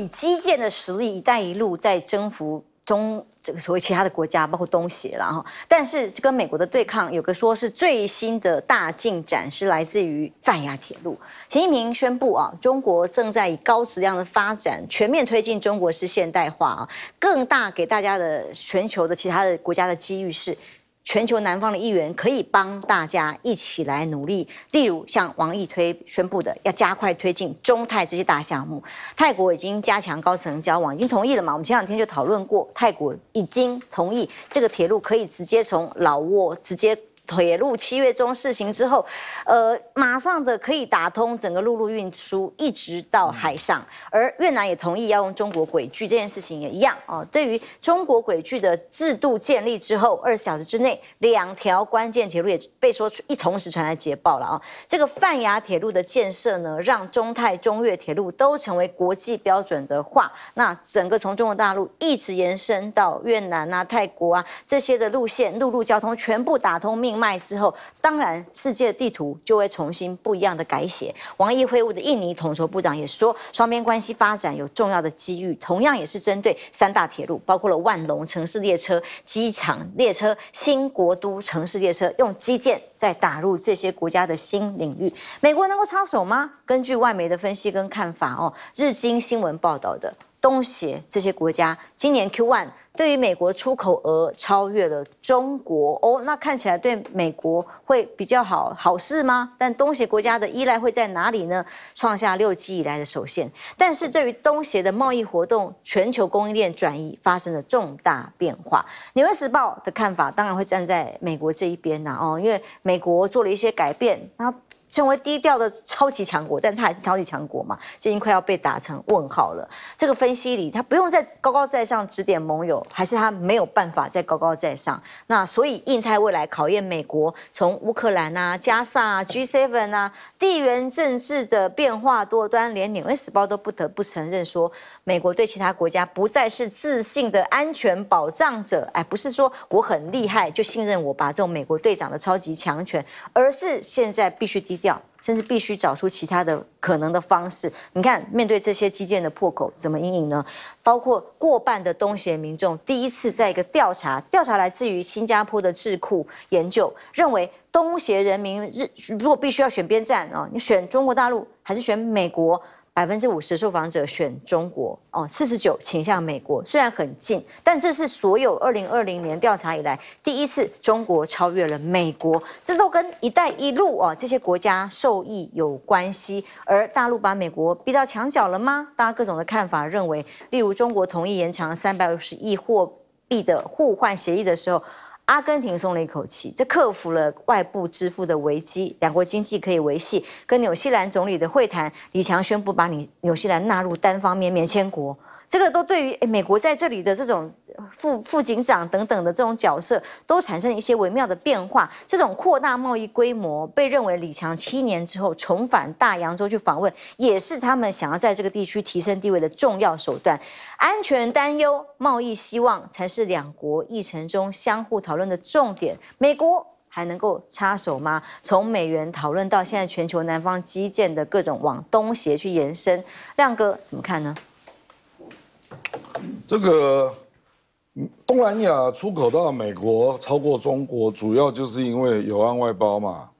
以基建的实力，一带一路在征服中这个所谓其他的国家，包括东协了哈。但是跟美国的对抗，有个说是最新的大进展是来自于泛亚铁路。习近平宣布啊，中国正在以高质量的发展全面推进中国式现代化啊，更大给大家的全球的其他的国家的机遇是。全球南方的议员可以帮大家一起来努力，例如像王毅推宣布的，要加快推进中泰这些大项目。泰国已经加强高层交往，已经同意了嘛？我们前两天就讨论过，泰国已经同意这个铁路可以直接从老挝直接。铁路七月中试行之后，呃，马上的可以打通整个陆路运输，一直到海上。而越南也同意要用中国轨距，这件事情也一样哦。对于中国轨距的制度建立之后，二十小时之内，两条关键铁路也被说一同时传来捷报了啊！这个泛亚铁路的建设呢，让中泰中越铁路都成为国际标准的话，那整个从中国大陆一直延伸到越南啊、泰国啊这些的路线，陆路交通全部打通命。卖之后，当然世界的地图就会重新不一样的改写。王毅会晤的印尼统筹部长也说，双边关系发展有重要的机遇。同样也是针对三大铁路，包括了万隆城市列车、机场列车、新国都城市列车，用基建在打入这些国家的新领域。美国能够插手吗？根据外媒的分析跟看法哦，日经新闻报道的东协这些国家，今年 Q1。对于美国出口额超越了中国哦，那看起来对美国会比较好，好事吗？但东协国家的依赖会在哪里呢？创下六季以来的首线，但是对于东协的贸易活动，全球供应链转移发生了重大变化。《纽约时报》的看法当然会站在美国这一边呐哦，因为美国做了一些改变啊。成为低调的超级强国，但他还是超级强国嘛？最近快要被打成问号了。这个分析里，他不用再高高在上指点盟友，还是他没有办法再高高在上？那所以，印太未来考验美国，从乌克兰啊、加萨啊、G7 啊，地缘政治的变化多端，连《纽约时报》都不得不承认说。美国对其他国家不再是自信的安全保障者，哎，不是说我很厉害就信任我，把这种美国队长的超级强权，而是现在必须低调，甚至必须找出其他的可能的方式。你看，面对这些基建的破口，怎么应影呢？包括过半的东协民众第一次在一个调查，调查来自于新加坡的智库研究，认为东协人民日如果必须要选边站啊，你选中国大陆还是选美国？百分之五十受访者选中国哦，四十九倾向美国，虽然很近，但这是所有二零二零年调查以来第一次中国超越了美国，这都跟“一带一路”哦这些国家受益有关系。而大陆把美国逼到墙角了吗？大家各种的看法认为，例如中国同意延长三百五十亿货币的互换协议的时候。阿根廷松了一口气，这克服了外部支付的危机，两国经济可以维系。跟纽西兰总理的会谈，李强宣布把你纽西兰纳入单方面免签国。这个都对于美国在这里的这种副副警长等等的这种角色，都产生一些微妙的变化。这种扩大贸易规模，被认为李强七年之后重返大洋洲去访问，也是他们想要在这个地区提升地位的重要手段。安全担忧、贸易希望，才是两国议程中相互讨论的重点。美国还能够插手吗？从美元讨论到现在全球南方基建的各种往东斜去延伸，亮哥怎么看呢？这个东南亚出口到美国超过中国，主要就是因为有岸外包嘛。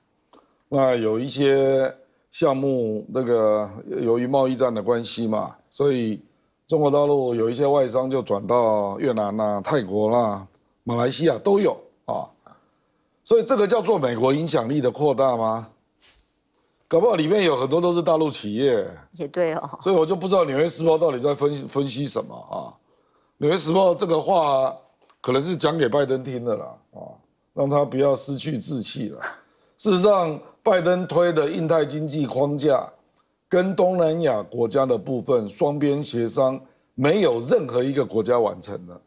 那有一些项目，那个由于贸易战的关系嘛，所以中国大陆有一些外商就转到越南啦、泰国啦、马来西亚都有啊。所以这个叫做美国影响力的扩大吗？搞不好里面有很多都是大陆企业。也对哦。所以我就不知道纽约时报到底在分分析什么啊。纽约时报这个话可能是讲给拜登听的啦，啊，让他不要失去志气了。事实上，拜登推的印太经济框架跟东南亚国家的部分双边协商，没有任何一个国家完成了，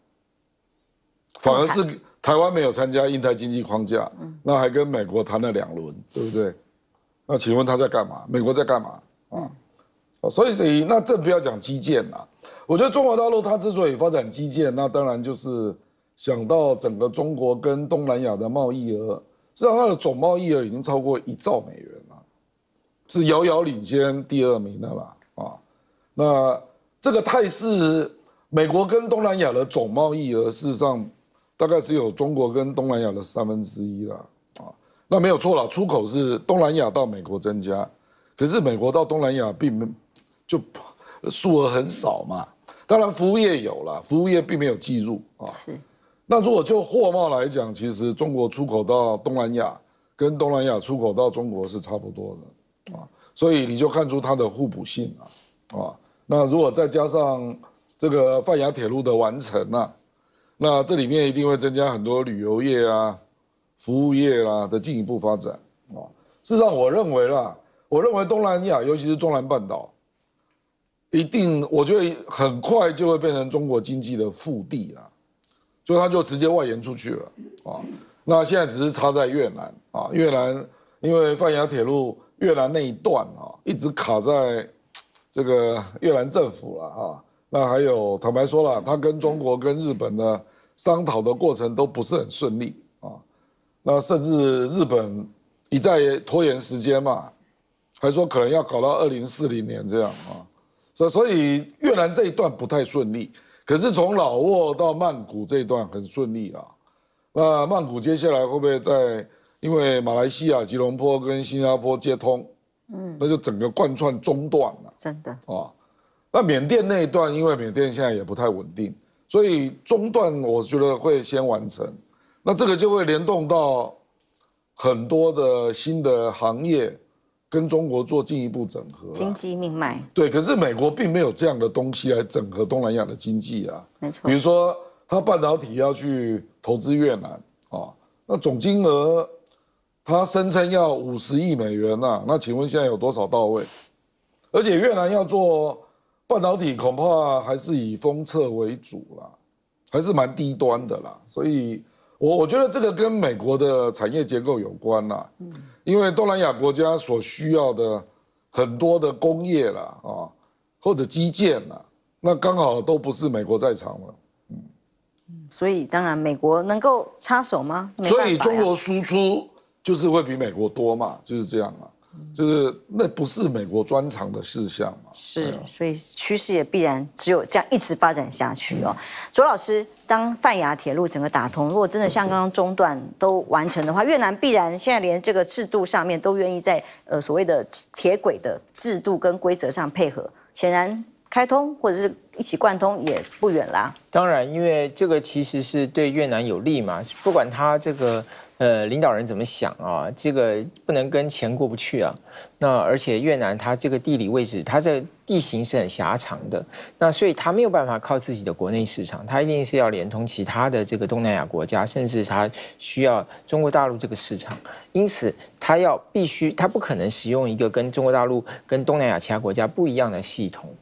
反而是台湾没有参加印太经济框架，那还跟美国谈了两轮，对不对？那请问他在干嘛？美国在干嘛？啊，所以那更不要讲基建了。我觉得中国大陆它之所以发展基建，那当然就是想到整个中国跟东南亚的贸易额，事实上它的总贸易额已经超过一兆美元了，是遥遥领先第二名的啦。啊。那这个态势，美国跟东南亚的总贸易额事实上大概只有中国跟东南亚的三分之一了啊。那没有错了，出口是东南亚到美国增加，可是美国到东南亚并没就。数额很少嘛，当然服务业有了，服务业并没有计入啊。是，那如果就货贸来讲，其实中国出口到东南亚，跟东南亚出口到中国是差不多的啊，所以你就看出它的互补性啊啊。那如果再加上这个泛亚铁路的完成啊，那这里面一定会增加很多旅游业啊、服务业啦的进一步发展啊。事实上，我认为啦，我认为东南亚，尤其是中南半岛。一定，我觉得很快就会变成中国经济的腹地了，就它就直接外延出去了啊。那现在只是插在越南啊，越南因为泛亚铁路越南那一段啊，一直卡在这个越南政府了啊。那还有坦白说了，它跟中国跟日本呢商讨的过程都不是很顺利啊。那甚至日本一再拖延时间嘛，还说可能要搞到二零四零年这样啊。所以越南这一段不太顺利，可是从老挝到曼谷这一段很顺利啊。那曼谷接下来会不会在因为马来西亚吉隆坡跟新加坡接通，嗯，那就整个贯穿中断了。真的啊，那缅甸那一段因为缅甸现在也不太稳定，所以中断我觉得会先完成。那这个就会联动到很多的新的行业。跟中国做进一步整合，经济命脉。对，可是美国并没有这样的东西来整合东南亚的经济啊。没错，比如说他半导体要去投资越南啊，那总金额他声称要五十亿美元呐，那请问现在有多少到位？而且越南要做半导体，恐怕还是以封测为主啦，还是蛮低端的啦，所以。我我觉得这个跟美国的产业结构有关啦，嗯，因为东南亚国家所需要的很多的工业啦，啊，或者基建啦，那刚好都不是美国在场了，嗯，所以当然美国能够插手吗？所以中国输出就是会比美国多嘛，就是这样嘛。就是那不是美国专长的事项嘛？是，所以趋势也必然只有这样一直发展下去哦。卓老师，当泛亚铁路整个打通，如果真的像刚刚中断都完成的话，越南必然现在连这个制度上面都愿意在呃所谓的铁轨的制度跟规则上配合，显然开通或者是一起贯通也不远啦。当然，因为这个其实是对越南有利嘛，不管它这个。呃，领导人怎么想啊？这个不能跟钱过不去啊。那而且越南它这个地理位置，它这地形是很狭长的，那所以它没有办法靠自己的国内市场，它一定是要连通其他的这个东南亚国家，甚至它需要中国大陆这个市场。因此，它要必须，它不可能使用一个跟中国大陆、跟东南亚其他国家不一样的系统。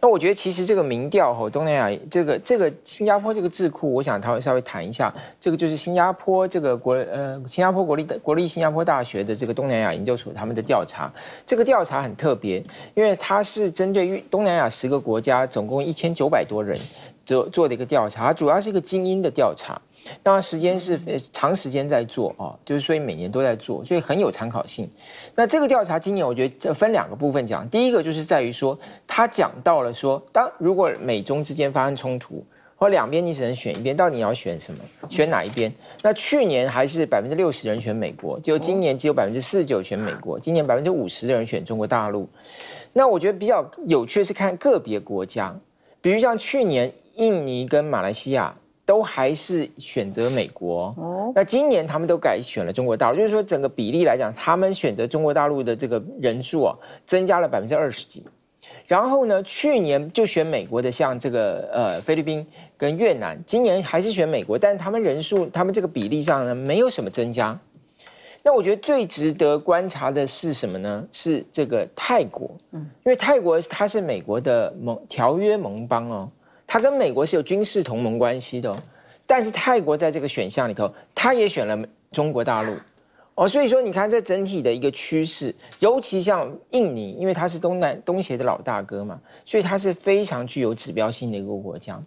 那我觉得其实这个民调吼，东南亚这个这个新加坡这个智库，我想他稍微谈一下，这个就是新加坡这个国呃，新加坡国立国立新加坡大学的这个东南亚研究所他们的调查，这个调查很特别，因为它是针对东南亚十个国家，总共一千九百多人。做做的一个调查，主要是一个精英的调查，那时间是长时间在做啊，就是所以每年都在做，所以很有参考性。那这个调查今年我觉得分两个部分讲，第一个就是在于说，他讲到了说，当如果美中之间发生冲突，或两边你只能选一边，到底你要选什么？选哪一边？那去年还是百分之六十人选美国，就今年只有百分之四十九选美国，今年百分之五十的人选中国大陆。那我觉得比较有趣的是看个别国家，比如像去年。印尼跟马来西亚都还是选择美国哦。那今年他们都改选了中国大陆，就是说整个比例来讲，他们选择中国大陆的这个人数啊，增加了百分之二十几。然后呢，去年就选美国的，像这个呃菲律宾跟越南，今年还是选美国，但是他们人数，他们这个比例上呢，没有什么增加。那我觉得最值得观察的是什么呢？是这个泰国，嗯，因为泰国它是美国的盟条约盟邦哦。他跟美国是有军事同盟关系的，但是泰国在这个选项里头，他也选了中国大陆，哦，所以说你看这整体的一个趋势，尤其像印尼，因为它是东南东协的老大哥嘛，所以它是非常具有指标性的一个国家。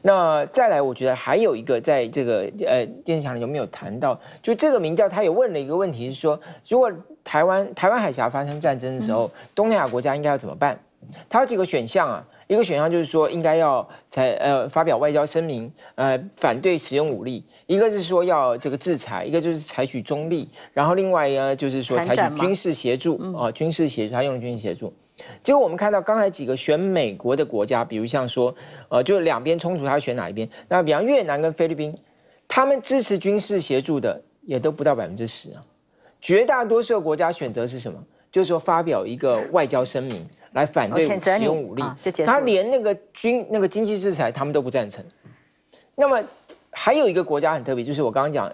那再来，我觉得还有一个在这个呃电视墙里有没有谈到，就这个民调，他也问了一个问题是说，如果台湾台湾海峡发生战争的时候，东南亚国家应该要怎么办？他有几个选项啊？一个选项就是说应该要采呃发表外交声明，呃反对使用武力；一个是说要这个制裁，一个就是采取中立，然后另外一就是说采取军事协助啊，军事协助他用军事协助。结果我们看到刚才几个选美国的国家，比如像说呃就两边冲突他选哪一边？那比方越南跟菲律宾，他们支持军事协助的也都不到百分之十啊，绝大多数国家选择是什么？就是说发表一个外交声明。来反对使用武力，他连那个军那个经济制裁他们都不赞成。那么还有一个国家很特别，就是我刚刚讲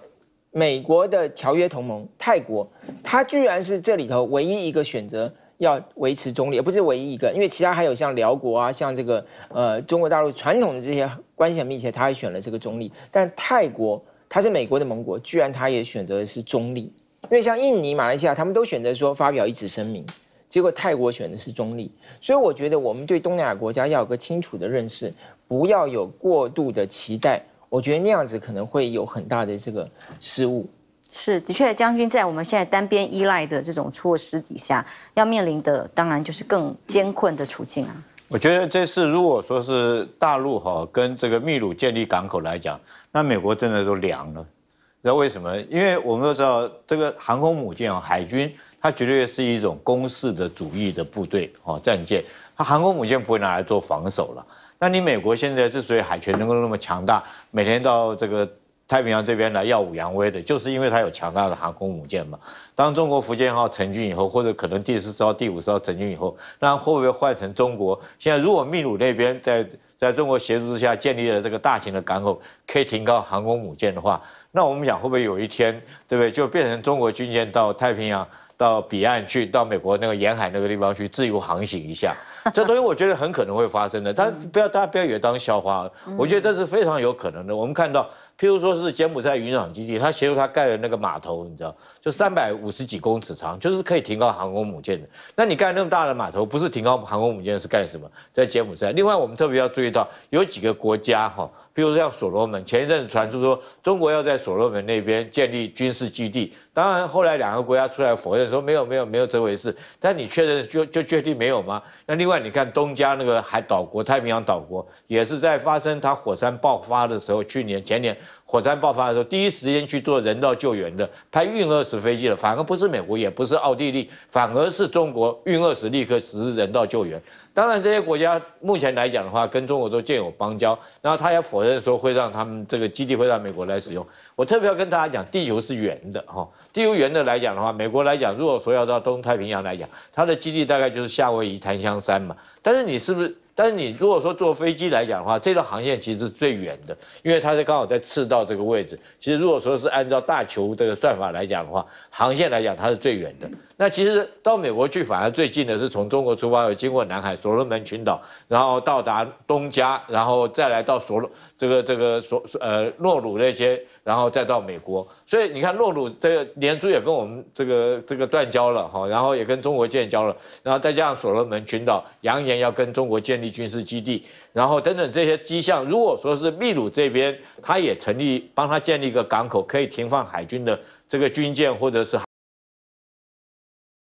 美国的条约同盟泰国，它居然是这里头唯一一个选择要维持中立，而不是唯一一个，因为其他还有像辽国啊，像这个呃中国大陆传统的这些关系很密切，他还选了这个中立。但泰国他是美国的盟国，居然他也选择的是中立，因为像印尼、马来西亚他们都选择说发表一纸声明。结果泰国选的是中立，所以我觉得我们对东南亚国家要有个清楚的认识，不要有过度的期待。我觉得那样子可能会有很大的这个失误。是的确，将军在我们现在单边依赖的这种措施底下，要面临的当然就是更艰困的处境啊。我觉得这次如果说是大陆哈跟这个秘鲁建立港口来讲，那美国真的都凉了。知道为什么？因为我们都知道这个航空母舰啊，海军。它绝对是一种攻势的主义的部队哦，战舰。它航空母舰不会拿来做防守了。那你美国现在之所以海权能够那么强大，每天到这个太平洋这边来耀武扬威的，就是因为它有强大的航空母舰嘛。当中国福建号成军以后，或者可能第四艘、第五艘成军以后，那会不会换成中国？现在如果秘鲁那边在在中国协助之下建立了这个大型的港口，可以停靠航空母舰的话，那我们想会不会有一天，对不对？就变成中国军舰到太平洋。到彼岸去，到美国那个沿海那个地方去自由航行一下，这东西我觉得很可能会发生的。但不要大家不要以为当笑话，我觉得这是非常有可能的。我们看到，譬如说是柬埔寨渔场基地，它协助它盖的那个码头，你知道，就三百五十几公尺长，就是可以停靠航空母舰的。那你盖那么大的码头，不是停靠航空母舰是干什么？在柬埔寨。另外，我们特别要注意到有几个国家哈。比如像所罗门，前一阵子传出说中国要在所罗门那边建立军事基地，当然后来两个国家出来否认说没有没有没有这回事。但你确认就就确定没有吗？那另外你看东加那个海岛国，太平洋岛国也是在发生它火山爆发的时候，去年前年。火山爆发的时候，第一时间去做人道救援的，派运二十飞机的，反而不是美国，也不是奥地利，反而是中国运二十立刻实施人道救援。当然，这些国家目前来讲的话，跟中国都建有邦交。然后他也否认说会让他们这个基地会让美国来使用。我特别要跟大家讲，地球是圆的哈，地球圆的来讲的话，美国来讲，如果说要到东太平洋来讲，它的基地大概就是夏威夷檀香山嘛。但是你是不是？但是你如果说坐飞机来讲的话，这条航线其实是最远的，因为它是刚好在赤道这个位置。其实如果说是按照大球这个算法来讲的话，航线来讲它是最远的。那其实到美国去反而最近的是从中国出发，有经过南海、所罗门群岛，然后到达东加，然后再来到所罗这个这个所呃诺鲁那些，然后再到美国。所以你看诺鲁这个年初也跟我们这个这个断交了哈，然后也跟中国建交了，然后再加上所罗门群岛扬言要跟中国建立军事基地，然后等等这些迹象，如果说是秘鲁这边他也成立帮他建立一个港口，可以停放海军的这个军舰或者是。